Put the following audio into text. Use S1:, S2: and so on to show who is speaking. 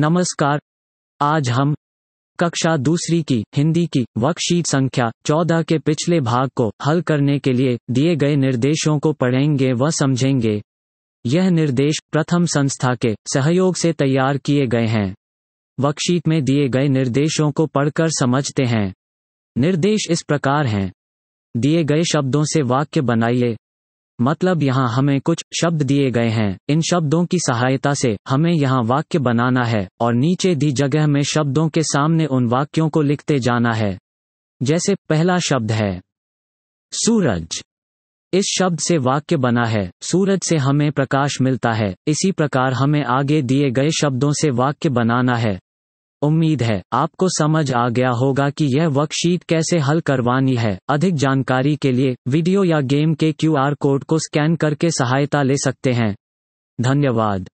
S1: नमस्कार आज हम कक्षा दूसरी की हिंदी की वर्कशीट संख्या चौदह के पिछले भाग को हल करने के लिए दिए गए निर्देशों को पढ़ेंगे व समझेंगे यह निर्देश प्रथम संस्था के सहयोग से तैयार किए गए हैं वर्कशीट में दिए गए निर्देशों को पढ़कर समझते हैं निर्देश इस प्रकार हैं दिए गए शब्दों से वाक्य बनाइए मतलब यहाँ हमें कुछ शब्द दिए गए हैं इन शब्दों की सहायता से हमें यहाँ वाक्य बनाना है और नीचे दी जगह में शब्दों के सामने उन वाक्यों को लिखते जाना है जैसे पहला शब्द है सूरज इस शब्द से वाक्य बना है सूरज से हमें प्रकाश मिलता है इसी प्रकार हमें आगे दिए गए शब्दों से वाक्य बनाना है उम्मीद है आपको समझ आ गया होगा कि यह वर्कशीट कैसे हल करवानी है अधिक जानकारी के लिए वीडियो या गेम के क्यूआर कोड को स्कैन करके सहायता ले सकते हैं धन्यवाद